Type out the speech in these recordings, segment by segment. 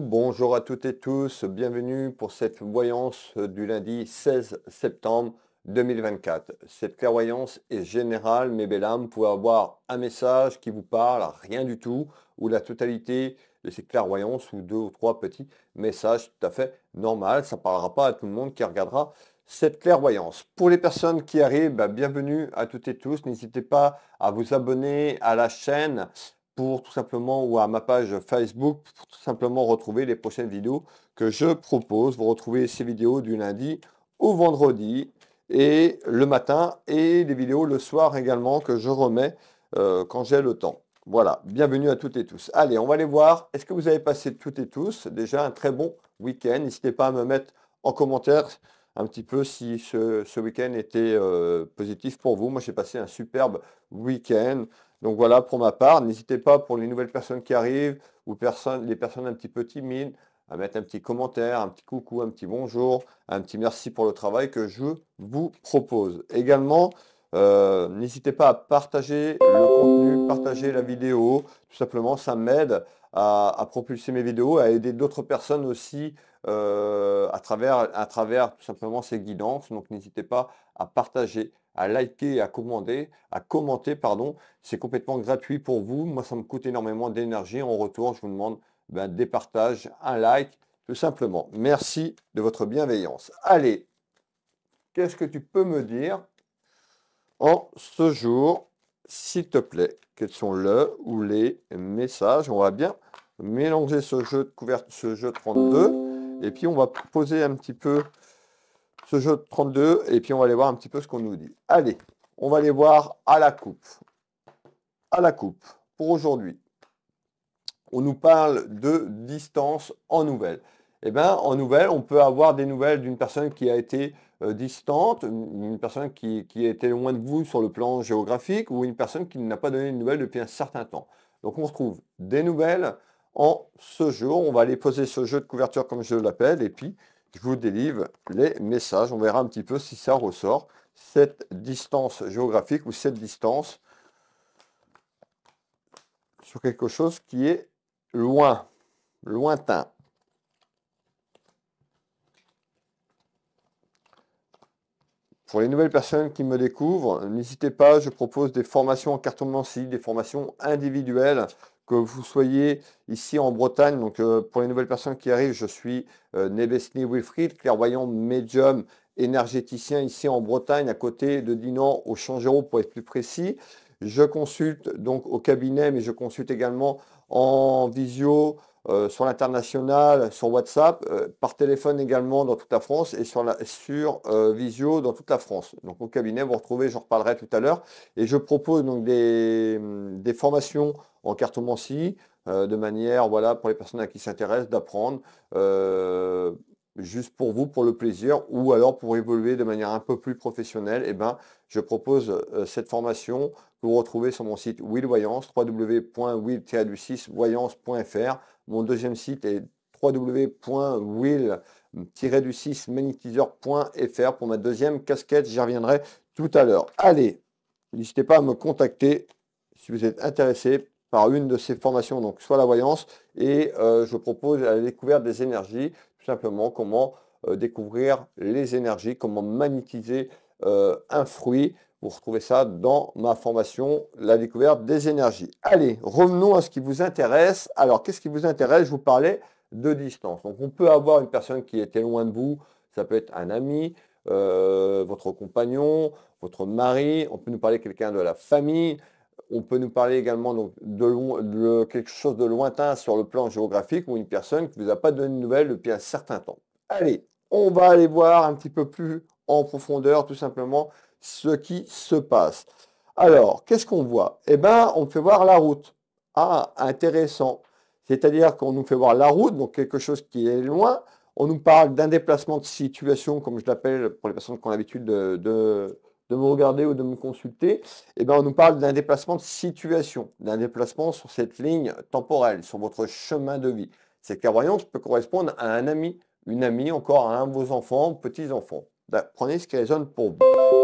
bonjour à toutes et tous, bienvenue pour cette voyance du lundi 16 septembre 2024. Cette clairvoyance est générale, mais belle âme, vous avoir un message qui vous parle, rien du tout, ou la totalité de ces clairvoyance ou deux ou trois petits messages tout à fait normal. Ça parlera pas à tout le monde qui regardera cette clairvoyance. Pour les personnes qui arrivent, bah, bienvenue à toutes et tous. N'hésitez pas à vous abonner à la chaîne pour tout simplement, ou à ma page Facebook, pour tout simplement retrouver les prochaines vidéos que je propose. Vous retrouvez ces vidéos du lundi au vendredi et le matin et les vidéos le soir également que je remets euh, quand j'ai le temps. Voilà, bienvenue à toutes et tous. Allez, on va aller voir. Est-ce que vous avez passé toutes et tous déjà un très bon week-end N'hésitez pas à me mettre en commentaire un petit peu si ce, week-end était euh, positif pour vous. Moi, j'ai passé un superbe week-end donc voilà pour ma part. N'hésitez pas pour les nouvelles personnes qui arrivent ou les personnes un petit peu timides à mettre un petit commentaire, un petit coucou, un petit bonjour, un petit merci pour le travail que je vous propose. Également, euh, n'hésitez pas à partager le contenu, partager la vidéo. Tout simplement, ça m'aide à, propulser mes vidéos, à aider d'autres personnes aussi euh, à, travers, à travers tout simplement ces guidances. Donc n'hésitez pas à partager, à liker, à commander, à commenter, pardon. C'est complètement gratuit pour vous. Moi, ça me coûte énormément d'énergie. En retour, je vous demande ben, des partages, un like, tout simplement. Merci de votre bienveillance. Allez, qu'est-ce que tu peux me dire en ce jour s'il te plaît, quels sont le ou les messages On va bien mélanger ce jeu de couverture, ce jeu de 32, et puis on va poser un petit peu ce jeu de 32, et puis on va aller voir un petit peu ce qu'on nous dit. Allez, on va aller voir à la coupe. À la coupe, pour aujourd'hui, on nous parle de distance en nouvelles eh bien, en nouvelles, on peut avoir des nouvelles d'une personne qui a été euh, distante, une personne qui, qui était loin de vous sur le plan géographique, ou une personne qui n'a pas donné de nouvelles depuis un certain temps. Donc on retrouve des nouvelles en ce jour. On va aller poser ce jeu de couverture comme je l'appelle, et puis je vous délivre les messages. On verra un petit peu si ça ressort, cette distance géographique ou cette distance sur quelque chose qui est loin, lointain. Pour les nouvelles personnes qui me découvrent, n'hésitez pas, je propose des formations en cartomancie, des formations individuelles, que vous soyez ici en Bretagne. Donc euh, pour les nouvelles personnes qui arrivent, je suis euh, Wilfried, clairvoyant médium énergéticien ici en Bretagne, à côté de Dinan, au Changero pour être plus précis. Je consulte donc au cabinet, mais je consulte également en visio, euh, sur l'international, sur WhatsApp, euh, par téléphone également dans toute la France et sur, euh, Visio dans toute la France. Donc au cabinet, vous retrouvez, j'en reparlerai tout à l'heure. Et je propose donc des, mm, formations en cartomancie, de manière, voilà, pour les personnes à qui s'intéressent, d'apprendre juste pour vous, pour le plaisir, ou alors pour évoluer de manière un peu plus professionnelle, eh ben, je propose cette formation que vous retrouvez sur mon site willvoyance, Voyance, voyancefr mon deuxième site est www.will-magnétiseur.fr pour ma deuxième casquette. J'y reviendrai tout à l'heure. Allez, n'hésitez pas à me contacter si vous êtes intéressé par une de ces formations, donc soit la voyance, et euh, je propose la découverte des énergies, tout simplement comment euh, découvrir les énergies, comment magnétiser euh, un fruit. Vous retrouvez ça dans ma formation, la découverte des énergies. Allez, revenons à ce qui vous intéresse. Alors, qu'est-ce qui vous intéresse Je vous parlais de distance. Donc, on peut avoir une personne qui était loin de vous. Ça peut être un ami, euh, votre compagnon, votre mari. On peut nous parler quelqu'un de la famille. On peut nous parler également donc, de, de, quelque chose de lointain sur le plan géographique ou une personne qui vous a pas donné de nouvelles depuis un certain temps. Allez, on va aller voir un petit peu plus en profondeur tout simplement ce qui se passe. Alors, qu'est-ce qu'on voit Eh bien, on fait voir la route. Ah, intéressant. C'est-à-dire qu'on nous fait voir la route, donc quelque chose qui est loin. On nous parle d'un déplacement de situation, comme je l'appelle pour les personnes qui ont l'habitude de, me regarder ou de me consulter. Eh bien, on nous parle d'un déplacement de situation, d'un déplacement sur cette ligne temporelle, sur votre chemin de vie. Cette clairvoyance peut correspondre à un ami, une amie, encore à un de vos enfants, petits-enfants. Bah, prenez ce qui résonne pour vous,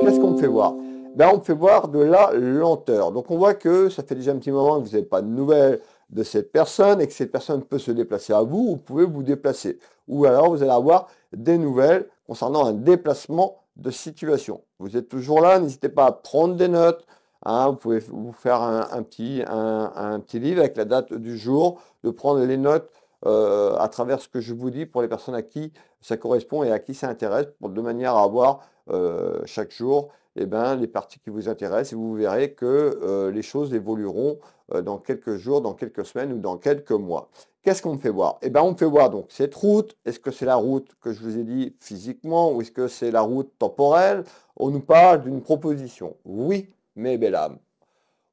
Qu'est-ce qu'on me fait voir bah, On me fait voir de la lenteur. Donc on voit que ça fait déjà un petit moment que vous n'avez pas de nouvelles de cette personne et que cette personne peut se déplacer à vous, vous pouvez vous déplacer. Ou alors vous allez avoir des nouvelles concernant un déplacement de situation. Vous êtes toujours là, n'hésitez pas à prendre des notes. Hein. vous pouvez vous faire un, petit, un, petit livre avec la date du jour, de prendre les notes euh, à travers ce que je vous dis pour les personnes à qui ça correspond et à qui ça intéresse, pour, de manière à avoir euh, chaque jour et eh ben, les parties qui vous intéressent et vous verrez que euh, les choses évolueront dans quelques jours, dans quelques semaines ou dans quelques mois. Qu'est-ce qu'on me fait voir Eh bien, on me fait voir donc cette route. Est-ce que c'est la route que je vous ai dit physiquement ou est-ce que c'est la route temporelle On nous parle d'une proposition. Oui, mais belle âme.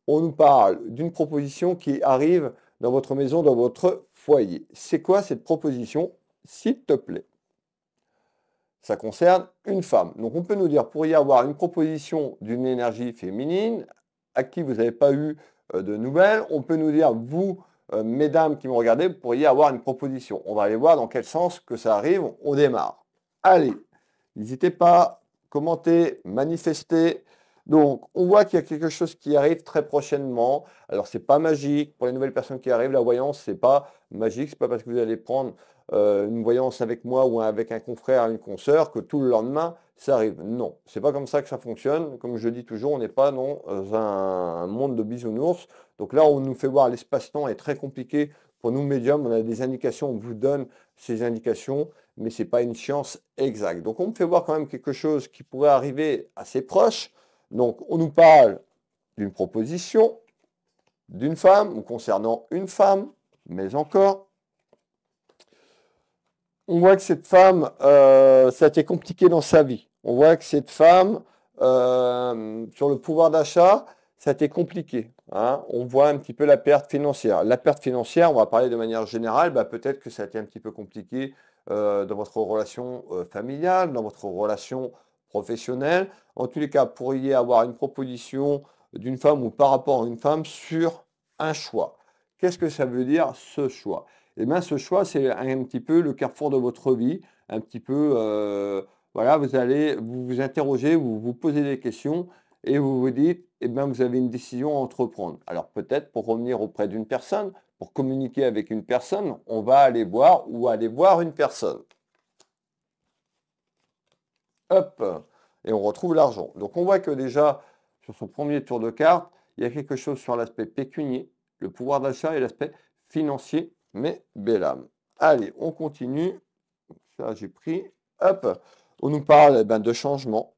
On nous parle d'une proposition qui arrive dans votre maison, dans votre foyer. C'est quoi cette proposition, s'il te plaît ça concerne une femme. Donc on peut nous dire, pour y avoir une proposition d'une énergie féminine, à qui vous n'avez pas eu euh, de nouvelles, on peut nous dire, vous, euh, mesdames qui me regardez, vous pourriez avoir une proposition. On va aller voir dans quel sens que ça arrive, on démarre. Allez, n'hésitez pas, commentez, manifestez. Donc, on voit qu'il y a quelque chose qui arrive très prochainement. Alors, ce n'est pas magique pour les nouvelles personnes qui arrivent. La voyance, ce n'est pas magique. Ce n'est pas parce que vous allez prendre euh, une voyance avec moi ou avec un confrère, une consoeur que tout le lendemain ça arrive. Non, c'est pas comme ça que ça fonctionne. Comme je dis toujours, on n'est pas dans un monde de bisounours. Donc là, on nous fait voir l'espace-temps est très compliqué pour nous médiums. On a des indications, on vous donne ces indications, mais ce n'est pas une science exacte. Donc on me fait voir quand même quelque chose qui pourrait arriver assez proche donc, on nous parle d'une proposition d'une femme ou concernant une femme, mais encore. On voit que cette femme, euh, ça a été compliqué dans sa vie. On voit que cette femme, euh, sur le pouvoir d'achat, ça a été compliqué. Hein. On voit un petit peu la perte financière. La perte financière, on va parler de manière générale, bah, peut-être que ça a été un petit peu compliqué euh, dans votre relation familiale, dans votre relation professionnel En tous les cas, pourriez avoir une proposition d'une femme ou par rapport à une femme sur un choix. Qu'est-ce que ça veut dire ce choix et eh bien, ce choix, c'est un petit peu le carrefour de votre vie, un petit peu, euh, voilà, vous allez vous, vous interroger, vous vous posez des questions et vous vous dites, eh bien, vous avez une décision à entreprendre. Alors peut-être pour revenir auprès d'une personne, pour communiquer avec une personne, on va aller voir ou aller voir une personne hop, et on retrouve l'argent. Donc on voit que déjà, sur son premier tour de carte, il y a quelque chose sur l'aspect pécunier, le pouvoir d'achat et l'aspect financier, mais belle âme. Allez, on continue. Ça, j'ai pris. Hop, on nous parle eh ben, de changement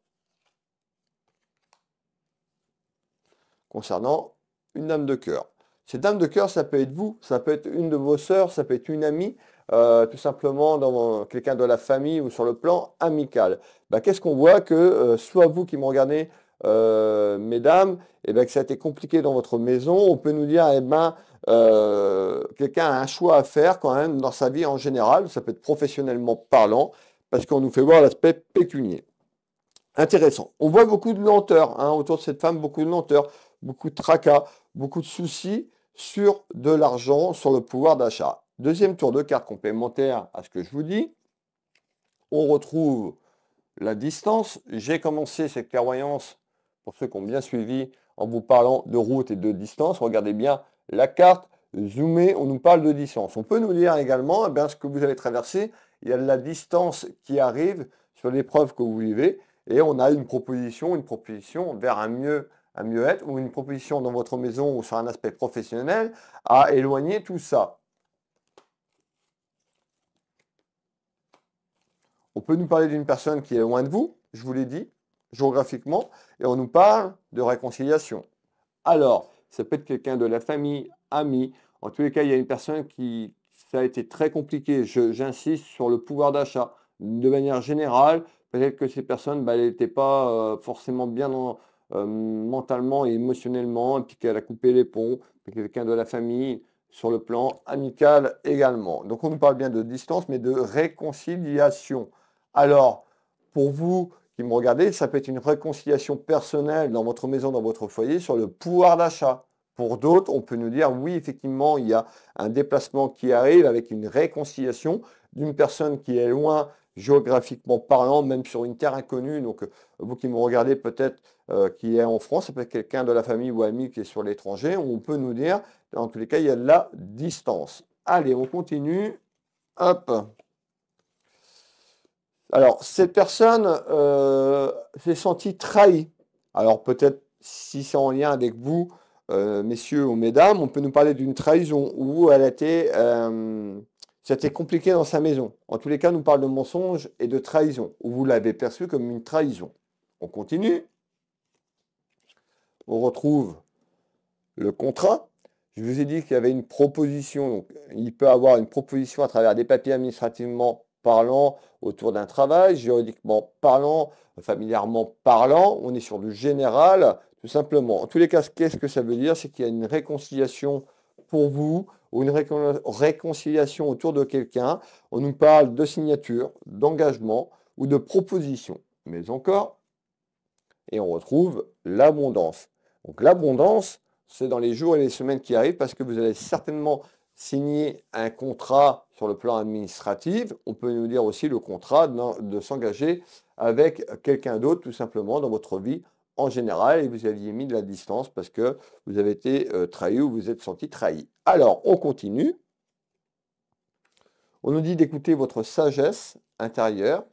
concernant une dame de cœur. Cette dame de cœur, ça peut être vous, ça peut être une de vos sœurs, ça peut être une amie, euh, tout simplement dans quelqu'un de la famille ou sur le plan amical, bah, qu'est-ce qu'on voit que euh, soit vous qui me regardez, euh, mesdames, et eh bien que ça a été compliqué dans votre maison, on peut nous dire, eh ben, quelqu'un a un choix à faire quand même dans sa vie en général, ça peut être professionnellement parlant, parce qu'on nous fait voir l'aspect pécunier. Intéressant. On voit beaucoup de lenteur hein, autour de cette femme, beaucoup de lenteur, beaucoup de tracas, beaucoup de soucis sur de l'argent, sur le pouvoir d'achat. Deuxième tour de carte complémentaire à ce que je vous dis, on retrouve la distance. J'ai commencé cette clairvoyance, pour ceux qui ont bien suivi, en vous parlant de route et de distance. Regardez bien la carte, zoomée. on nous parle de distance. On peut nous dire également eh bien, ce que vous avez traversé, il y a de la distance qui arrive sur l'épreuve que vous vivez, et on a une proposition, une proposition vers un mieux, un mieux-être, ou une proposition dans votre maison ou sur un aspect professionnel à éloigner tout ça. On peut nous parler d'une personne qui est loin de vous, je vous l'ai dit, géographiquement, et on nous parle de réconciliation. Alors, ça peut être quelqu'un de la famille, ami. En tous les cas, il y a une personne qui, ça a été très compliqué. J'insiste sur le pouvoir d'achat. De manière générale, peut-être que ces personnes bah, n'étaient pas euh, forcément bien euh, mentalement et émotionnellement, et puis qu'elle a coupé les ponts, quelqu'un de la famille, sur le plan amical également. Donc on nous parle bien de distance, mais de réconciliation. Alors, pour vous qui me regardez, ça peut être une réconciliation personnelle dans votre maison, dans votre foyer, sur le pouvoir d'achat. Pour d'autres, on peut nous dire, oui, effectivement, il y a un déplacement qui arrive avec une réconciliation d'une personne qui est loin géographiquement parlant, même sur une terre inconnue. Donc, vous qui me regardez peut-être euh, qui est en France, ça peut être quelqu'un de la famille ou ami qui est sur l'étranger, on peut nous dire, dans tous les cas, il y a de la distance. Allez, on continue. Hop. Alors, cette personne euh, s'est sentie trahie. Alors, peut-être si c'est en lien avec vous, euh, messieurs ou mesdames, on peut nous parler d'une trahison où elle était, euh, c'était compliqué dans sa maison. En tous les cas, nous parle de mensonge et de trahison, où vous l'avez perçu comme une trahison. On continue. On retrouve le contrat. Je vous ai dit qu'il y avait une proposition. il peut avoir une proposition à travers des papiers administrativement parlant autour d'un travail, juridiquement parlant, familièrement parlant, on est sur du général, tout simplement. En tous les cas, qu'est-ce que ça veut dire C'est qu'il y a une réconciliation pour vous ou une réconciliation autour de quelqu'un. On nous parle de signature, d'engagement ou de proposition. Mais encore, et on retrouve l'abondance. Donc l'abondance, c'est dans les jours et les semaines qui arrivent parce que vous allez certainement signer un contrat sur le plan administratif. On peut nous dire aussi le contrat de, s'engager avec quelqu'un d'autre, tout simplement, dans votre vie en général, et vous aviez mis de la distance parce que vous avez été euh, trahi ou vous êtes senti trahi. Alors, on continue. On nous dit d'écouter votre sagesse intérieure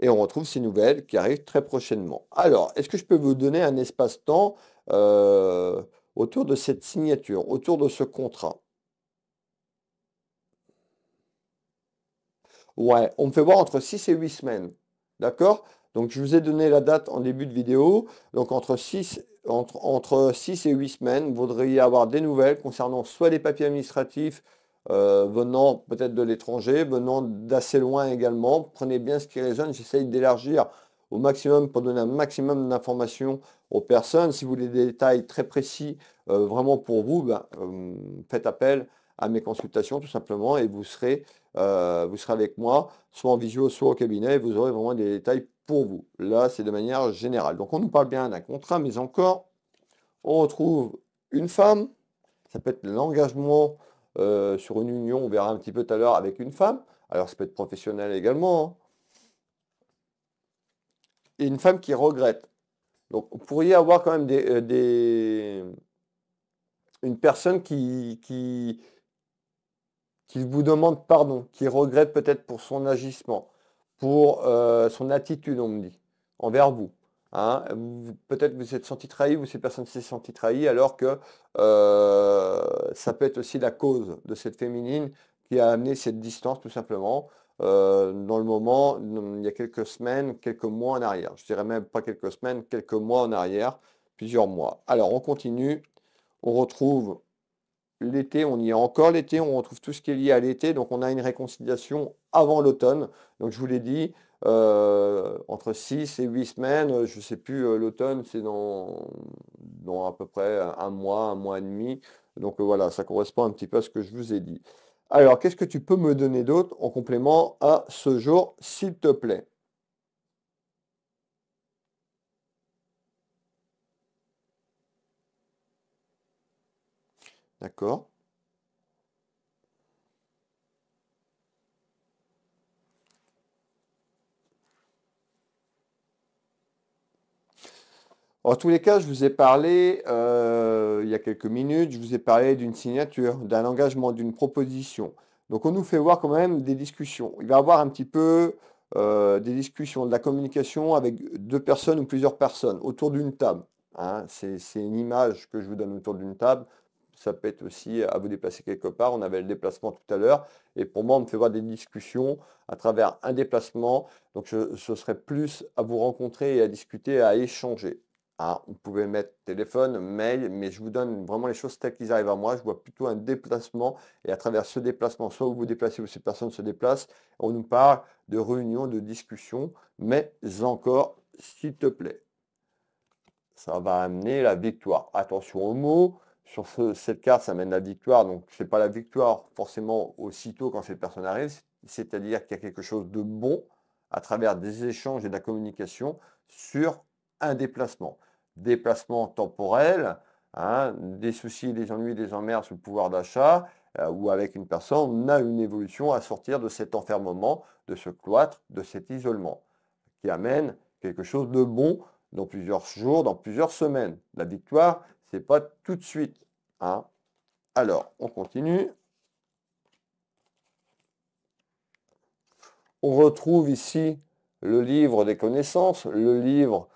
et on retrouve ces nouvelles qui arrivent très prochainement. Alors, est-ce que je peux vous donner un espace-temps euh, autour de cette signature, autour de ce contrat Ouais, on me fait voir entre 6 et 8 semaines. D'accord Donc je vous ai donné la date en début de vidéo. Donc entre 6, entre, 6 et 8 semaines, vous voudriez avoir des nouvelles concernant soit les papiers administratifs euh, venant peut-être de l'étranger, venant d'assez loin également. Prenez bien ce qui résonne, j'essaye d'élargir au maximum pour donner un maximum d'informations aux personnes. Si vous voulez des détails très précis euh, vraiment pour vous, ben, euh, faites appel à mes consultations tout simplement et vous serez euh, vous serez avec moi, soit en visio, soit au cabinet, vous aurez vraiment des détails pour vous. Là, c'est de manière générale. Donc, on nous parle bien d'un contrat, mais encore, on retrouve une femme, ça peut être l'engagement euh, sur une union, on verra un petit peu tout à l'heure, avec une femme. Alors, ça peut être professionnel également. Hein. Et une femme qui regrette. Donc, vous pourriez avoir quand même des, euh, des... une personne qui, qui qu'il vous demande pardon, qu'il regrette peut-être pour son agissement, pour euh, son attitude, on me dit, envers vous. Hein. Peut-être vous êtes senti trahi ou ces personnes s'est senti trahie alors que euh, ça peut être aussi la cause de cette féminine qui a amené cette distance tout simplement euh, dans le moment, il y a quelques semaines, quelques mois en arrière. Je dirais même pas quelques semaines, quelques mois en arrière, plusieurs mois. Alors on continue, on retrouve l'été, on y est encore l'été, on retrouve tout ce qui est lié à l'été, donc on a une réconciliation avant l'automne. Donc je vous l'ai dit, euh, entre 6 et 8 semaines, je ne sais plus, euh, l'automne c'est dans, dans, à peu près un mois, un mois et demi. Donc euh, voilà, ça correspond un petit peu à ce que je vous ai dit. Alors, qu'est-ce que tu peux me donner d'autre en complément à ce jour, s'il te plaît D'accord En tous les cas, je vous ai parlé, euh, il y a quelques minutes, je vous ai parlé d'une signature, d'un engagement, d'une proposition. Donc on nous fait voir quand même des discussions. Il va y avoir un petit peu euh, des discussions, de la communication avec deux personnes ou plusieurs personnes autour d'une table. Hein. C'est une image que je vous donne autour d'une table ça peut être aussi à vous déplacer quelque part. On avait le déplacement tout à l'heure. Et pour moi, on me fait voir des discussions à travers un déplacement. Donc, ce serait plus à vous rencontrer et à discuter, à échanger. vous ah, pouvez mettre téléphone, mail, mais je vous donne vraiment les choses telles qu'ils arrivent à moi. Je vois plutôt un déplacement et à travers ce déplacement, soit vous vous déplacez ou ces personnes se déplacent, on nous parle de réunion, de discussion. mais encore, s'il te plaît. Ça va amener la victoire. Attention aux mots, sur ce, cette carte, ça mène la victoire. Donc, ce n'est pas la victoire forcément aussitôt quand cette personne arrive. C'est-à-dire qu'il y a quelque chose de bon à travers des échanges et de la communication sur un déplacement. Déplacement temporel, hein, des soucis, des ennuis, des emmerdes sous le pouvoir d'achat, euh, ou avec une personne, on a une évolution à sortir de cet enfermement, de ce cloître, de cet isolement, qui amène quelque chose de bon dans plusieurs jours, dans plusieurs semaines. La victoire, c'est pas tout de suite. Hein. Alors, on continue. On retrouve ici le livre des connaissances, le livre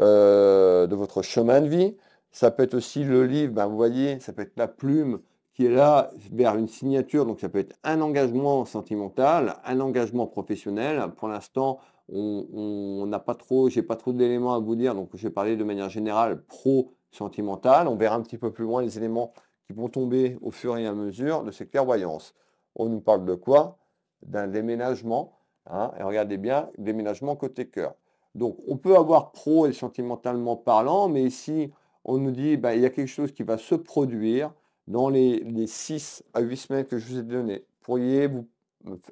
euh, de votre chemin de vie. Ça peut être aussi le livre, ben, vous voyez, ça peut être la plume qui est là vers une signature. Donc ça peut être un engagement sentimental, un engagement professionnel. Pour l'instant, on n'a pas trop, j'ai pas trop d'éléments à vous dire, donc je vais parler de manière générale pro sentimental, On verra un petit peu plus loin les éléments qui vont tomber au fur et à mesure de ces clairvoyances. On nous parle de quoi D'un déménagement. Hein. et regardez bien, déménagement côté cœur. Donc on peut avoir pro et sentimentalement parlant, mais ici on nous dit bah, il y a quelque chose qui va se produire dans les, six 6 à 8 semaines que je vous ai données. Pourriez-vous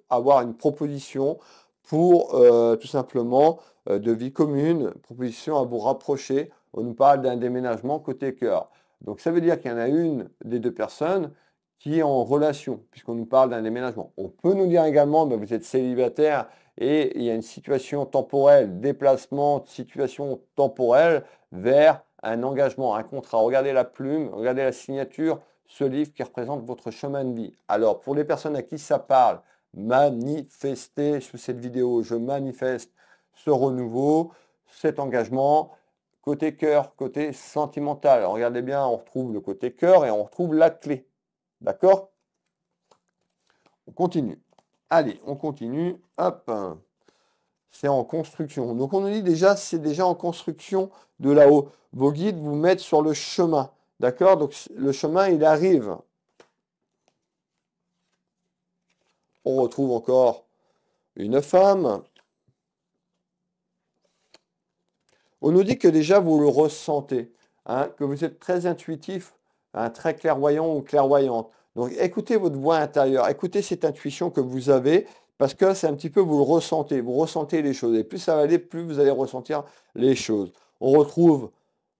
avoir une proposition pour euh, tout simplement euh, de vie commune, proposition à vous rapprocher on nous parle d'un déménagement côté cœur. Donc ça veut dire qu'il y en a une des deux personnes qui est en relation, puisqu'on nous parle d'un déménagement. On peut nous dire également, ben, vous êtes célibataire et il y a une situation temporelle, déplacement, situation temporelle vers un engagement, un contrat. Regardez la plume, regardez la signature, ce livre qui représente votre chemin de vie. Alors, pour les personnes à qui ça parle, manifestez sous cette vidéo, je manifeste ce renouveau, cet engagement, côté cœur, côté sentimental. regardez bien, on retrouve le côté cœur et on retrouve la clé. D'accord On continue. Allez, on continue. Hop c'est en construction. Donc on nous dit déjà, c'est déjà en construction de là-haut. Vos guides vous mettent sur le chemin. D'accord Donc le chemin, il arrive. On retrouve encore une femme. On nous dit que déjà vous le ressentez, hein, que vous êtes très intuitif, un hein, très clairvoyant ou clairvoyante. Donc écoutez votre voix intérieure, écoutez cette intuition que vous avez, parce que c'est un petit peu, vous le ressentez, vous ressentez les choses. Et plus ça va aller, plus vous allez ressentir les choses. On retrouve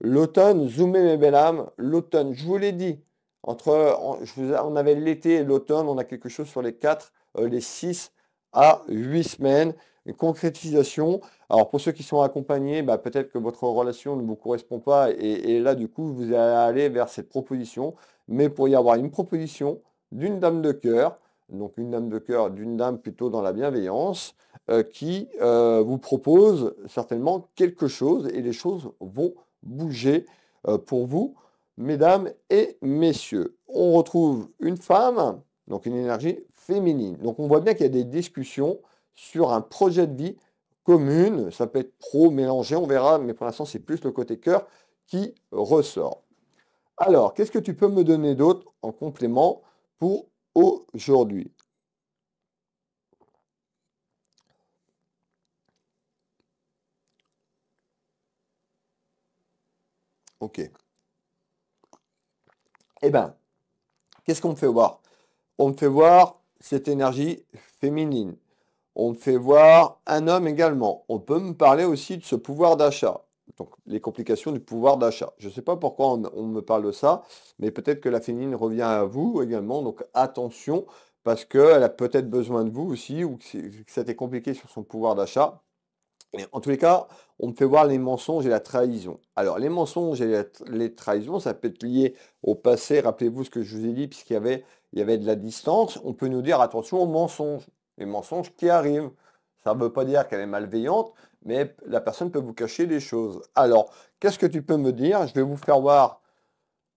l'automne, zoomez mes belles âmes, l'automne, je vous l'ai dit, entre, on, avait l'été et l'automne, on a quelque chose sur les 4, euh, les 6 à 8 semaines. Une concrétisation, alors pour ceux qui sont accompagnés, bah, peut-être que votre relation ne vous correspond pas et, là du coup vous allez aller vers cette proposition, mais pour y avoir une proposition d'une dame de cœur, donc une dame de cœur, d'une dame plutôt dans la bienveillance, euh, qui euh, vous propose certainement quelque chose et les choses vont bouger euh, pour vous, mesdames et messieurs. On retrouve une femme, donc une énergie féminine. Donc on voit bien qu'il y a des discussions sur un projet de vie commune. Ça peut être pro, mélangé, on verra, mais pour l'instant, c'est plus le côté cœur qui ressort. Alors, qu'est-ce que tu peux me donner d'autre en complément pour aujourd'hui Ok. Eh bien, qu'est-ce qu'on me fait voir On me fait voir cette énergie féminine, on me fait voir un homme également. On peut me parler aussi de ce pouvoir d'achat. Donc, les complications du pouvoir d'achat. Je ne sais pas pourquoi on, me parle de ça, mais peut-être que la féminine revient à vous également. Donc, attention, parce qu'elle a peut-être besoin de vous aussi, ou que, ça a été compliqué sur son pouvoir d'achat. En tous les cas, on me fait voir les mensonges et la trahison. Alors, les mensonges et les trahisons, ça peut être lié au passé. Rappelez-vous ce que je vous ai dit, puisqu'il y avait, y avait de la distance. On peut nous dire attention aux mensonges les mensonges qui arrivent. Ça ne veut pas dire qu'elle est malveillante, mais la personne peut vous cacher des choses. Alors, qu'est-ce que tu peux me dire Je vais vous faire voir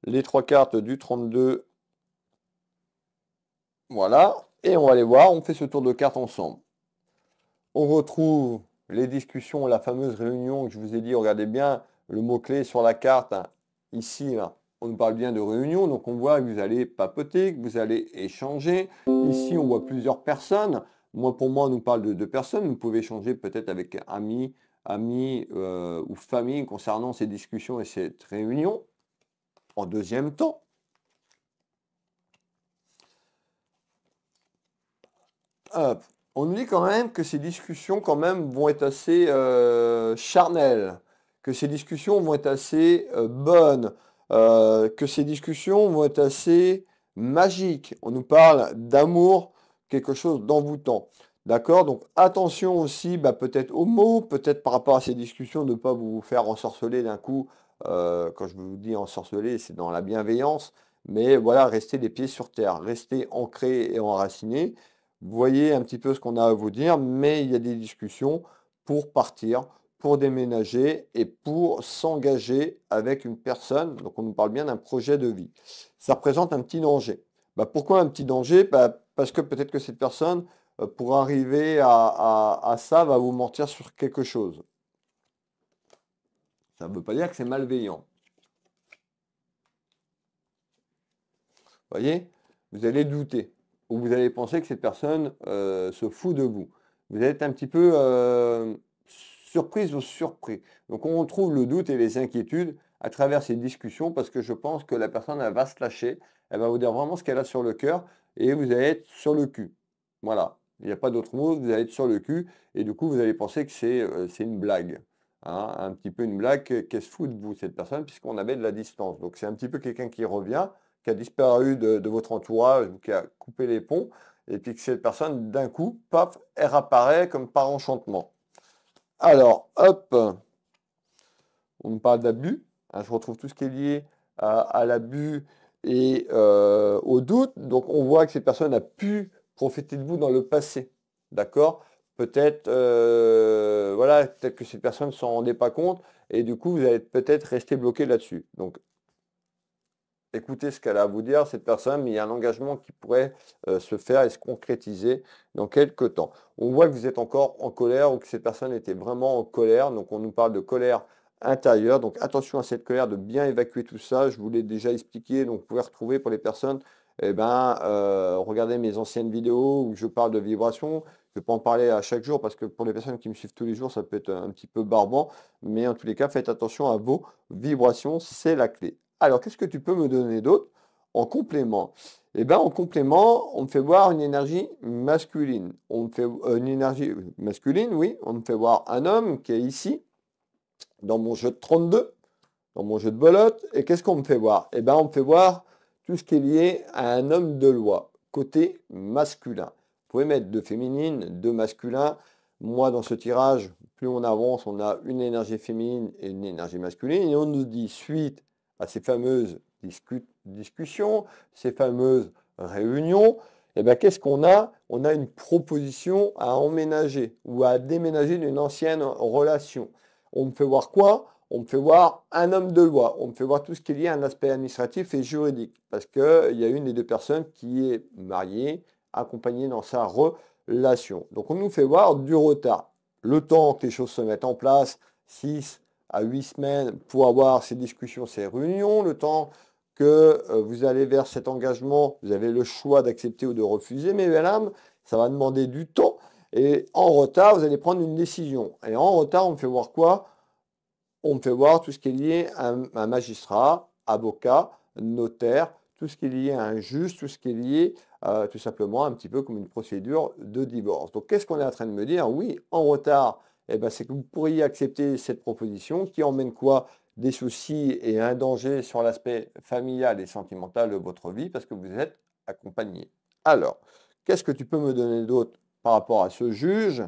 les trois cartes du 32. Voilà, et on va les voir, on fait ce tour de cartes ensemble. On retrouve les discussions, la fameuse réunion que je vous ai dit, regardez bien le mot-clé sur la carte, hein, ici, on nous parle bien de réunion, donc on voit que vous allez papoter, que vous allez échanger. Ici, on voit plusieurs personnes. Moi, pour moi, on nous parle de deux personnes. Vous pouvez échanger peut-être avec amis, amis euh, ou famille concernant ces discussions et cette réunion. En deuxième temps, on nous dit quand même que ces discussions quand même vont être assez euh, charnelles, que ces discussions vont être assez euh, bonnes, euh, que ces discussions vont être assez magiques. On nous parle d'amour, quelque chose d'envoûtant. D'accord Donc attention aussi bah, peut-être aux mots, peut-être par rapport à ces discussions, ne pas vous faire ensorceler d'un coup. Euh, quand je vous dis ensorceler, c'est dans la bienveillance. Mais voilà, restez les pieds sur terre, restez ancrés et enracinés. Voyez un petit peu ce qu'on a à vous dire, mais il y a des discussions pour partir, pour déménager et pour s'engager avec une personne. Donc on nous parle bien d'un projet de vie. Ça représente un petit danger. Bah, pourquoi un petit danger bah, Parce que peut-être que cette personne, euh, pour arriver à, ça, va vous mentir sur quelque chose. Ça ne veut pas dire que c'est malveillant. Vous voyez Vous allez douter. Ou vous allez penser que cette personne euh, se fout de vous. Vous êtes un petit peu... Euh, surprise ou surpris. Donc on retrouve le doute et les inquiétudes à travers ces discussions parce que je pense que la personne elle va se lâcher, elle va vous dire vraiment ce qu'elle a sur le cœur et vous allez être sur le cul. Voilà, il n'y a pas d'autre mot, vous allez être sur le cul et du coup vous allez penser que c'est euh, c'est une blague. Hein. un petit peu une blague qu'est-ce fout de vous, cette personne, puisqu'on avait de la distance. Donc c'est un petit peu quelqu'un qui revient, qui a disparu de, votre entourage, qui a coupé les ponts, et puis que cette personne, d'un coup, paf, elle apparaît comme par enchantement. Alors, hop, on me parle d'abus. Hein, je retrouve tout ce qui est lié à, l'abus et euh, au doute. Donc, on voit que cette personne a pu profiter de vous dans le passé. D'accord Peut-être euh, voilà, peut-être que cette personne ne s'en rendait pas compte et du coup, vous allez peut-être rester bloqué là-dessus. Donc, écoutez ce qu'elle a à vous dire, cette personne, mais il y a un engagement qui pourrait euh, se faire et se concrétiser dans quelques temps. On voit que vous êtes encore en colère ou que cette personne était vraiment en colère, donc on nous parle de colère intérieure, donc attention à cette colère, de bien évacuer tout ça, je vous l'ai déjà expliqué, donc vous pouvez retrouver pour les personnes, eh ben, euh, regardez mes anciennes vidéos où je parle de vibrations, je ne vais pas en parler à chaque jour parce que pour les personnes qui me suivent tous les jours, ça peut être un petit peu barbant, mais en tous les cas, faites attention à vos vibrations, c'est la clé. Alors, qu'est-ce que tu peux me donner d'autre en complément Eh bien, en complément, on me fait voir une énergie masculine. On me fait euh, une énergie masculine, oui. On me fait voir un homme qui est ici, dans mon jeu de 32, dans mon jeu de bolotte. Et qu'est-ce qu'on me fait voir Eh bien, on me fait voir tout ce qui est lié à un homme de loi, côté masculin. Vous pouvez mettre deux féminines, deux masculins. Moi, dans ce tirage, plus on avance, on a une énergie féminine et une énergie masculine. Et on nous dit suite à ces fameuses discussions, ces fameuses réunions, eh bien, qu'est-ce qu'on a On a une proposition à emménager ou à déménager d'une ancienne relation. On me fait voir quoi On me fait voir un homme de loi. On me fait voir tout ce qui est lié à un aspect administratif et juridique. Parce qu'il euh, y a une des deux personnes qui est mariée, accompagnée dans sa relation. Donc on nous fait voir du retard. Le temps que les choses se mettent en place, 6, à huit semaines pour avoir ces discussions, ces réunions, le temps que euh, vous allez vers cet engagement, vous avez le choix d'accepter ou de refuser, mais madame, ça va demander du temps. Et en retard, vous allez prendre une décision. Et en retard, on me fait voir quoi On me fait voir tout ce qui est lié à un magistrat, avocat, notaire, tout ce qui est lié à un juge, tout ce qui est lié euh, tout simplement un petit peu comme une procédure de divorce. Donc qu'est-ce qu'on est en train de me dire Oui, en retard, eh ben, c'est que vous pourriez accepter cette proposition qui emmène quoi Des soucis et un danger sur l'aspect familial et sentimental de votre vie parce que vous êtes accompagné. Alors, qu'est-ce que tu peux me donner d'autre par rapport à ce juge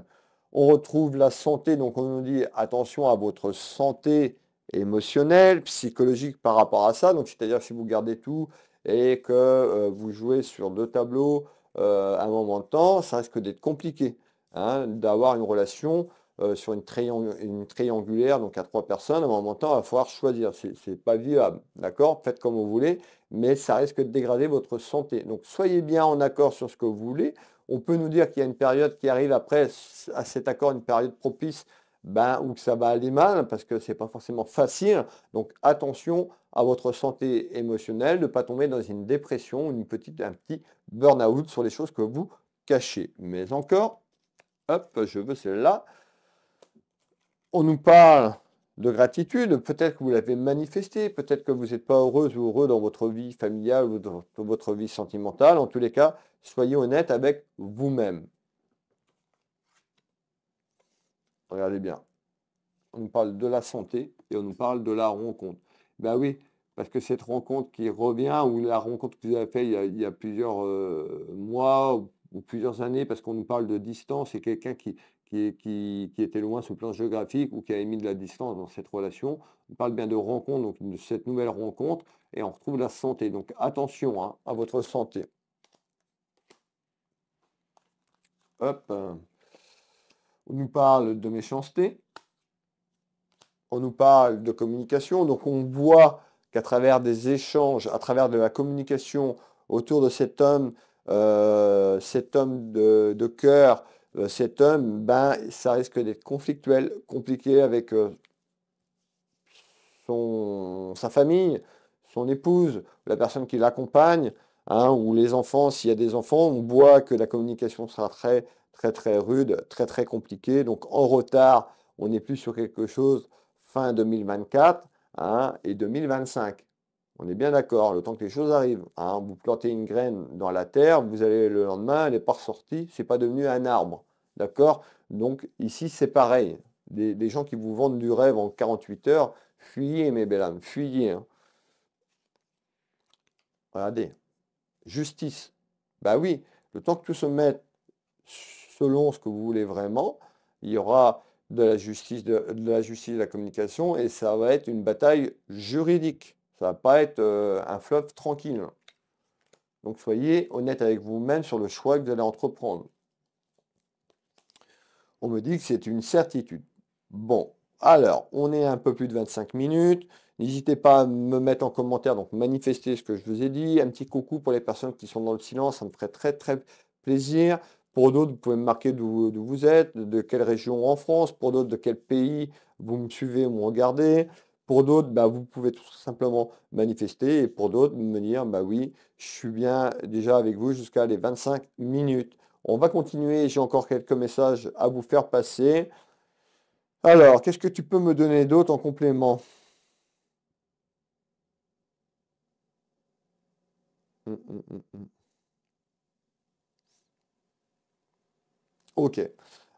On retrouve la santé, donc on nous dit attention à votre santé émotionnelle, psychologique par rapport à ça. Donc, c'est-à-dire si vous gardez tout et que euh, vous jouez sur deux tableaux à euh, un moment de temps, ça risque d'être compliqué hein, d'avoir une relation euh, sur une, triangulaire, donc à trois personnes, à un moment temps, il va falloir choisir. Ce n'est pas viable, d'accord Faites comme vous voulez, mais ça risque de dégrader votre santé. Donc soyez bien en accord sur ce que vous voulez. On peut nous dire qu'il y a une période qui arrive après à cet accord, une période propice, ben, ou que ça va aller mal, parce que ce n'est pas forcément facile. Donc attention à votre santé émotionnelle, ne pas tomber dans une dépression, une petite, un petit burn-out sur les choses que vous cachez. Mais encore, hop, je veux celle-là on nous parle de gratitude, peut-être que vous l'avez manifestée, peut-être que vous n'êtes pas heureuse ou heureux dans votre vie familiale ou dans votre vie sentimentale. En tous les cas, soyez honnête avec vous-même. Regardez bien. On nous parle de la santé et on nous parle de la rencontre. Ben oui, parce que cette rencontre qui revient, ou la rencontre que vous avez faite il, y a plusieurs euh, mois ou, ou, plusieurs années, parce qu'on nous parle de distance, et quelqu'un qui, qui, était loin sous le plan géographique ou qui avait mis de la distance dans cette relation. On parle bien de rencontre, donc de cette nouvelle rencontre, et on retrouve la santé. Donc attention hein, à votre santé. Hop. On nous parle de méchanceté. On nous parle de communication. Donc on voit qu'à travers des échanges, à travers de la communication autour de cet homme, euh, cet homme de, de cœur, euh, cet homme, ben, ça risque d'être conflictuel, compliqué avec euh, son, sa famille, son épouse, la personne qui l'accompagne, hein, ou les enfants, s'il y a des enfants, on voit que la communication sera très, très, très rude, très, très compliquée. Donc en retard, on n'est plus sur quelque chose fin 2024 hein, et 2025. On est bien d'accord, le temps que les choses arrivent. Hein, vous plantez une graine dans la terre, vous allez le lendemain, elle n'est pas ressortie, c'est pas devenu un arbre. D'accord Donc ici, c'est pareil. Des, gens qui vous vendent du rêve en 48 heures, fuyez, mes belles âmes, fuyez. Hein. Regardez. Justice. Bah oui, le temps que tout se mette selon ce que vous voulez vraiment, il y aura de la justice, de, la justice de la communication, et ça va être une bataille juridique. Ça va pas être euh, un fleuve tranquille. Donc soyez honnête avec vous-même sur le choix que vous allez entreprendre on me dit que c'est une certitude. Bon, alors, on est un peu plus de 25 minutes. N'hésitez pas à me mettre en commentaire, donc manifester ce que je vous ai dit. Un petit coucou pour les personnes qui sont dans le silence, ça me ferait très très plaisir. Pour d'autres, vous pouvez me marquer d'où vous êtes, de quelle région en France. Pour d'autres, de quel pays vous me suivez ou me regardez. Pour d'autres, bah, vous pouvez tout simplement manifester. Et pour d'autres, me dire, bah oui, je suis bien déjà avec vous jusqu'à les 25 minutes. On va continuer, j'ai encore quelques messages à vous faire passer. Alors, qu'est-ce que tu peux me donner d'autre en complément hum, hum, hum, Ok.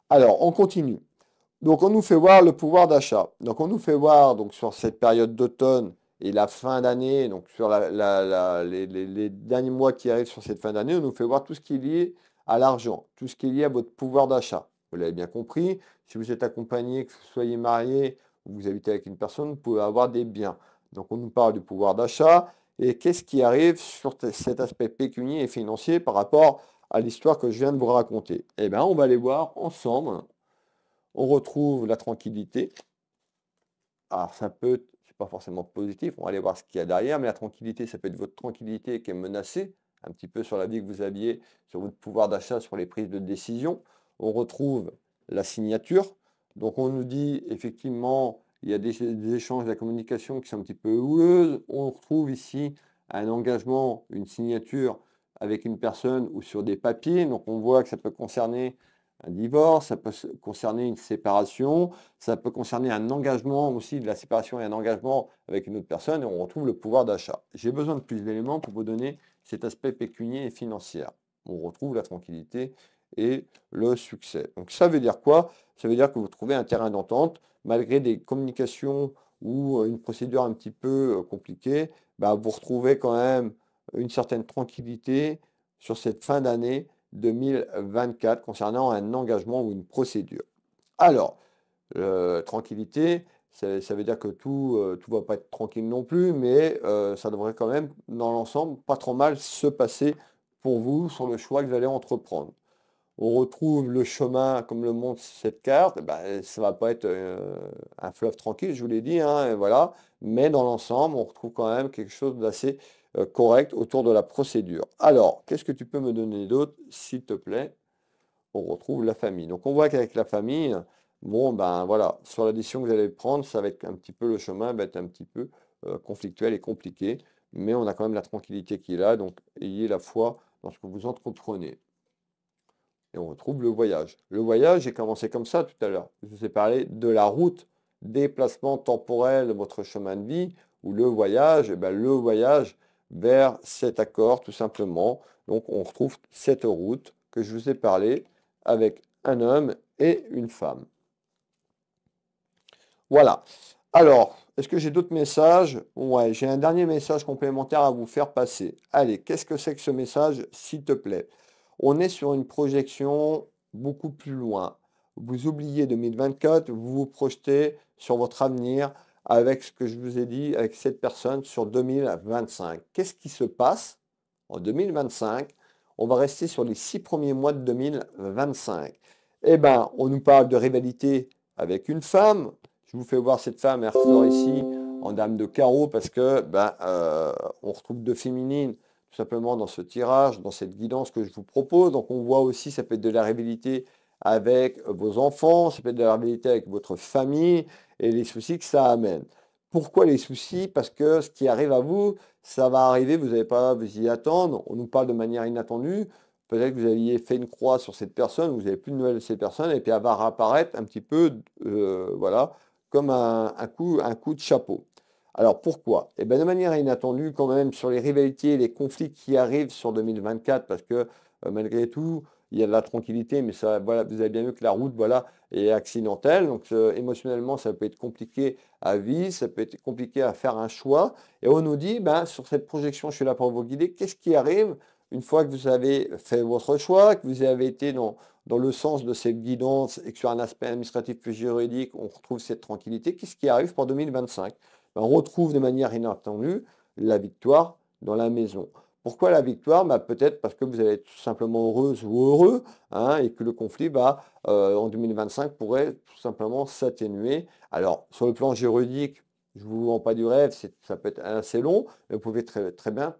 Alors, on continue. Donc, on nous fait voir le pouvoir d'achat. Donc, on nous fait voir donc, sur cette période d'automne et la fin d'année, donc sur les, derniers mois qui arrivent sur cette fin d'année, on nous fait voir tout ce qui est à l'argent, tout ce qui est lié à votre pouvoir d'achat. Vous l'avez bien compris, si vous êtes accompagné, que vous soyez marié ou vous habitez avec une personne, vous pouvez avoir des biens. Donc on nous parle du pouvoir d'achat et qu'est-ce qui arrive sur cet aspect pécunier et financier par rapport à l'histoire que je viens de vous raconter Eh bien, on va aller voir ensemble. On retrouve la tranquillité. Alors ah, ça peut, c'est pas forcément positif, on va aller voir ce qu'il y a derrière, mais la tranquillité, ça peut être votre tranquillité qui est menacée un petit peu sur la vie que vous aviez, sur votre pouvoir d'achat, sur les prises de décision. On retrouve la signature. Donc on nous dit effectivement, il y a des, échanges, de la communication qui sont un petit peu houleuses. On retrouve ici un engagement, une signature avec une personne ou sur des papiers. Donc on voit que ça peut concerner un divorce, ça peut concerner une séparation, ça peut concerner un engagement aussi de la séparation et un engagement avec une autre personne et on retrouve le pouvoir d'achat. J'ai besoin de plus d'éléments pour vous donner aspect pécunier et financier. On retrouve la tranquillité et le succès. Donc ça veut dire quoi Ça veut dire que vous trouvez un terrain d'entente, malgré des communications ou euh, une procédure un petit peu euh, compliquée, bah vous retrouvez quand même une certaine tranquillité sur cette fin d'année 2024 concernant un engagement ou une procédure. Alors, euh, tranquillité, ça veut dire que tout ne euh, va pas être tranquille non plus, mais euh, ça devrait quand même, dans l'ensemble, pas trop mal se passer pour vous sur le choix que vous allez entreprendre. On retrouve le chemin comme le montre cette carte, bah, ça ne va pas être euh, un fleuve tranquille, je vous l'ai dit, hein, voilà. mais dans l'ensemble, on retrouve quand même quelque chose d'assez correct autour de la procédure. Alors, qu'est-ce que tu peux me donner d'autre, s'il te plaît On retrouve la famille. Donc on voit qu'avec la famille, bon, ben voilà, sur la décision que vous allez prendre, ça va être un petit peu, le chemin va être un petit peu euh, conflictuel et compliqué, mais on a quand même la tranquillité qui est là, donc ayez la foi dans ce que vous entreprenez. Et on retrouve le voyage. Le voyage, j'ai commencé comme ça tout à l'heure. Je vous ai parlé de la route, déplacement temporel de votre chemin de vie, ou le voyage, et eh ben, le voyage vers cet accord tout simplement. Donc on retrouve cette route que je vous ai parlé avec un homme et une femme. Voilà. Alors, est-ce que j'ai d'autres messages Ouais, j'ai un dernier message complémentaire à vous faire passer. Allez, qu'est-ce que c'est que ce message, s'il te plaît On est sur une projection beaucoup plus loin. Vous oubliez 2024, vous vous projetez sur votre avenir avec ce que je vous ai dit, avec cette personne sur 2025. Qu'est-ce qui se passe en 2025 On va rester sur les six premiers mois de 2025. Eh bien, on nous parle de rivalité avec une femme, je vous fais voir cette femme, elle ressort ici en dame de carreau parce que ben, euh, on retrouve de féminine tout simplement dans ce tirage, dans cette guidance que je vous propose. Donc on voit aussi, ça peut être de la rivalité avec vos enfants, ça peut être de la rivalité avec votre famille et les soucis que ça amène. Pourquoi les soucis Parce que ce qui arrive à vous, ça va arriver, vous n'avez pas à vous y attendre, on nous parle de manière inattendue, peut-être que vous aviez fait une croix sur cette personne, vous n'avez plus de nouvelles de cette personne, et puis elle va réapparaître un petit peu, euh, voilà, comme un, coup, un coup de chapeau. Alors pourquoi Eh bien de manière inattendue quand même sur les rivalités et les conflits qui arrivent sur 2024 parce que euh, malgré tout, il y a de la tranquillité, mais ça, voilà, vous avez bien vu que la route voilà, est accidentelle. Donc émotionnellement, ça peut être compliqué à vivre, ça peut être compliqué à faire un choix. Et on nous dit, ben, sur cette projection, je suis là pour vous guider, qu'est-ce qui arrive une fois que vous avez fait votre choix, que vous avez été dans, dans le sens de cette guidance et que sur un aspect administratif plus juridique, on retrouve cette tranquillité, qu'est-ce qui arrive pour 2025 ben, On retrouve de manière inattendue la victoire dans la maison. Pourquoi la victoire ben, Peut-être parce que vous allez être tout simplement heureuse ou heureux hein, et que le conflit euh, en 2025 pourrait tout simplement s'atténuer. Alors, sur le plan juridique, je ne vous vends pas du rêve, ça peut être assez long, mais vous pouvez très bien,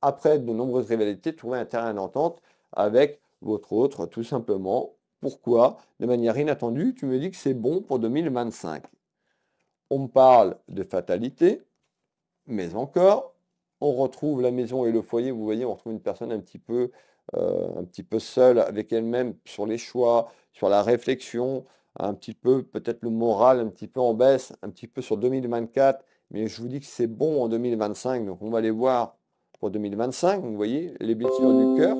après de nombreuses rivalités, trouver un terrain d'entente avec votre autre, tout simplement. Pourquoi De manière inattendue, tu me dis que c'est bon pour 2025. On parle de fatalité, mais encore, on retrouve la maison et le foyer. Vous voyez, on retrouve une personne un petit peu, euh, un petit peu seule avec elle-même sur les choix, sur la réflexion, un petit peu peut-être le moral un petit peu en baisse, un petit peu sur 2024. Mais je vous dis que c'est bon en 2025, donc on va les voir pour 2025. Vous voyez, les blessures du cœur,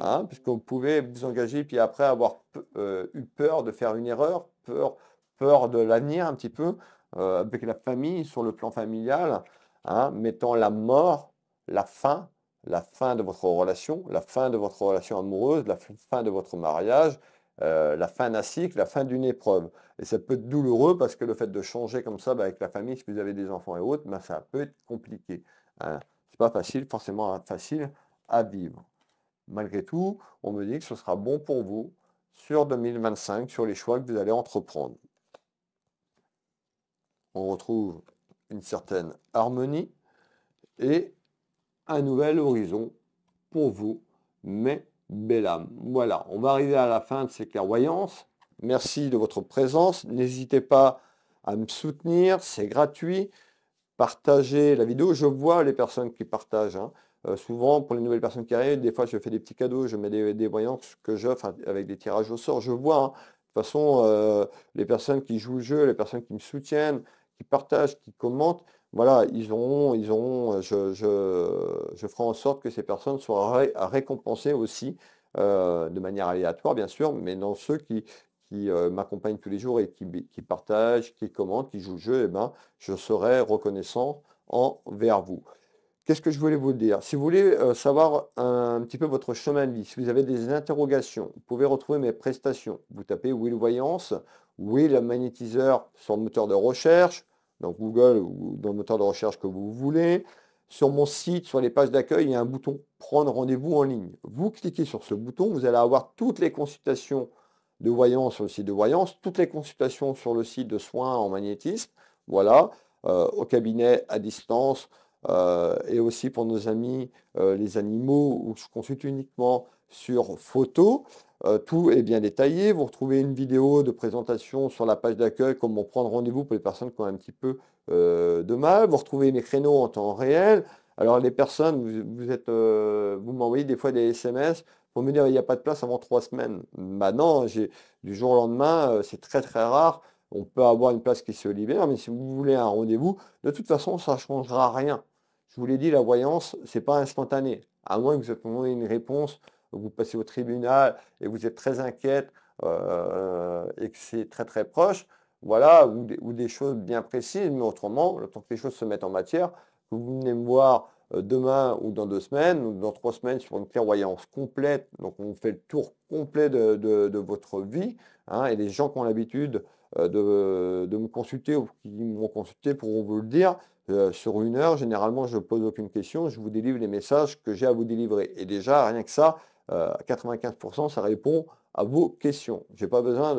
vous hein, puisqu'on pouvait vous engager, puis après avoir euh, eu peur de faire une erreur, peur, peur de l'avenir un petit peu, euh, avec la famille, sur le plan familial, hein, mettant la mort, la fin, la fin de votre relation, la fin de votre relation amoureuse, la fin de votre mariage, euh, la fin d'un cycle, la fin d'une épreuve. Et ça peut être douloureux parce que le fait de changer comme ça bah, avec la famille, si vous avez des enfants et autres, bah, ça peut être compliqué. Hein. C'est pas facile, forcément facile à vivre malgré tout, on me dit que ce sera bon pour vous sur 2025, sur les choix que vous allez entreprendre. On retrouve une certaine harmonie et un nouvel horizon pour vous, mes belles âmes. Voilà, on va arriver à la fin de ces clairvoyances. Merci de votre présence. N'hésitez pas à me soutenir, c'est gratuit. Partagez la vidéo. Je vois les personnes qui partagent. Hein. Euh, souvent, pour les nouvelles personnes qui arrivent, des fois, je fais des petits cadeaux, je mets des, des voyances que j'offre avec des tirages au sort. Je vois, hein, de toute façon, euh, les personnes qui jouent le jeu, les personnes qui me soutiennent, qui partagent, qui commentent, voilà, ils ont, ils je, ferai en sorte que ces personnes soient récompensées aussi, euh, de manière aléatoire, bien sûr, mais dans ceux qui, m'accompagnent tous les jours et qui, partagent, qui commentent, qui jouent le jeu, et eh ben, je serai reconnaissant envers vous. Qu'est-ce que je voulais vous dire Si vous voulez euh, savoir un, petit peu votre chemin de vie, si vous avez des interrogations, vous pouvez retrouver mes prestations. Vous tapez Will Voyance, Will Magnétiseur sur le moteur de recherche, dans Google ou dans le moteur de recherche que vous voulez. Sur mon site, sur les pages d'accueil, il y a un bouton Prendre rendez-vous en ligne. Vous cliquez sur ce bouton, vous allez avoir toutes les consultations de voyance sur le site de voyance, toutes les consultations sur le site de soins en magnétisme, voilà, euh, au cabinet, à distance, euh, et aussi pour nos amis euh, les animaux où je consulte uniquement sur photo. Euh, tout est bien détaillé. Vous retrouvez une vidéo de présentation sur la page d'accueil, comme comment prendre rendez-vous pour les personnes qui ont un petit peu de mal. Vous retrouvez mes créneaux en temps réel. Alors les personnes, vous, êtes, vous m'envoyez des fois des SMS pour me dire il n'y a pas de place avant trois semaines. Maintenant, bah j'ai du jour au lendemain, c'est très très rare on peut avoir une place qui se libère, mais si vous voulez un rendez-vous, de toute façon, ça ne changera rien. Je vous l'ai dit, la voyance, ce n'est pas instantané. À moins que vous ayez une réponse, vous passez au tribunal et vous êtes très inquiète euh, et que c'est très très proche, voilà, ou des, choses bien précises, mais autrement, le temps que les choses se mettent en matière, vous venez me voir euh, demain ou dans deux semaines ou dans trois semaines sur une clairvoyance complète. Donc on fait le tour complet de, votre vie. Hein, et les gens qui ont l'habitude euh, de, me consulter ou qui m'ont consulté pourront vous le dire. Euh, sur une heure, généralement, je ne pose aucune question, je vous délivre les messages que j'ai à vous délivrer. Et déjà, rien que ça, 95%, ça répond à vos questions. Je n'ai pas besoin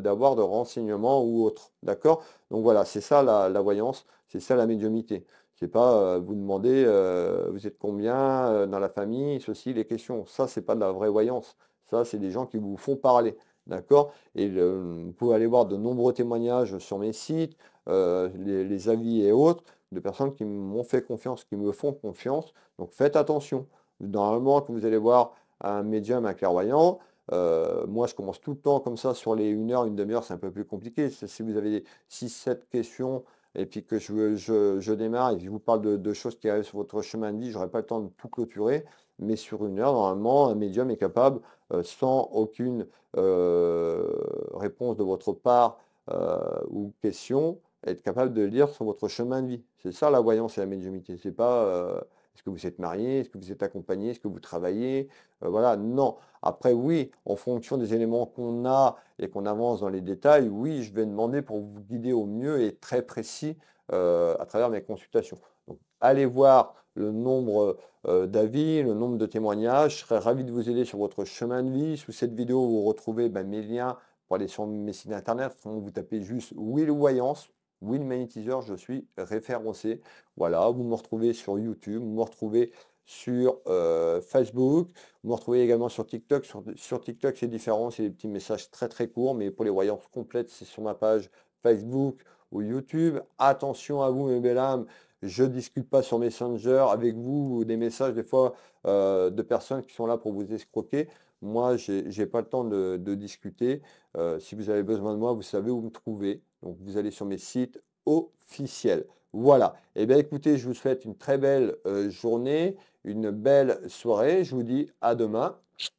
d'avoir de, renseignements ou autre. D'accord Donc voilà, c'est ça la, la voyance, c'est ça la médiumité. Ce n'est pas, euh, vous demander euh, vous êtes combien euh, dans la famille, ceci, les questions. Ça, c'est pas de la vraie voyance. Ça, c'est des gens qui vous font parler. D'accord Et vous pouvez aller voir de nombreux témoignages sur mes sites, les, avis et autres, de personnes qui m'ont fait confiance, qui me font confiance. Donc faites attention. Normalement, quand vous allez voir un médium, un clairvoyant, moi je commence tout le temps comme ça sur les 1 heure, une demi-heure, c'est un peu plus compliqué. Si vous avez 6-7 questions, et puis que je, démarre et je vous parle de, choses qui arrivent sur votre chemin de vie, je n'aurai pas le temps de tout clôturer, mais sur une heure, normalement, un médium est capable, euh, sans aucune euh, réponse de votre part euh, ou question, être capable de lire sur votre chemin de vie. C'est ça la voyance et la médiumité. C'est pas est-ce que vous êtes marié Est-ce que vous êtes accompagné Est-ce que vous travaillez euh, Voilà, non. Après, oui, en fonction des éléments qu'on a et qu'on avance dans les détails, oui, je vais demander pour vous guider au mieux et très précis euh, à travers mes consultations. Donc, allez voir le nombre euh, d'avis, le nombre de témoignages. Je serais ravi de vous aider sur votre chemin de vie. Sous cette vidéo, vous retrouvez ben, mes liens pour aller sur mes sites internet. Vous tapez juste Will Voyance Magnetizer, je suis référencé. Voilà, vous me retrouvez sur YouTube, vous me retrouvez sur euh, Facebook, vous me retrouvez également sur TikTok. Sur, TikTok, c'est différent, c'est des petits messages très très courts, mais pour les voyances complètes, c'est sur ma page Facebook ou YouTube. Attention à vous, mes belles âmes, je ne discute pas sur Messenger avec vous des messages des fois euh, de personnes qui sont là pour vous escroquer. Moi, je n'ai pas le temps de, discuter. Euh, si vous avez besoin de moi, vous savez où me trouver. Donc vous allez sur mes sites officiels. Voilà. Eh bien écoutez, je vous souhaite une très belle euh, journée, une belle soirée. Je vous dis à demain.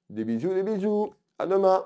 Des bisous, des bisous. À demain.